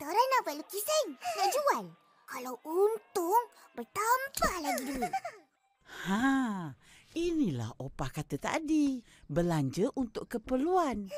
Kita orang nak buat lukisan. Nak jual. Kalau untung, bertambah lagi duit. Ha, inilah opah kata tadi. Belanja untuk keperluan.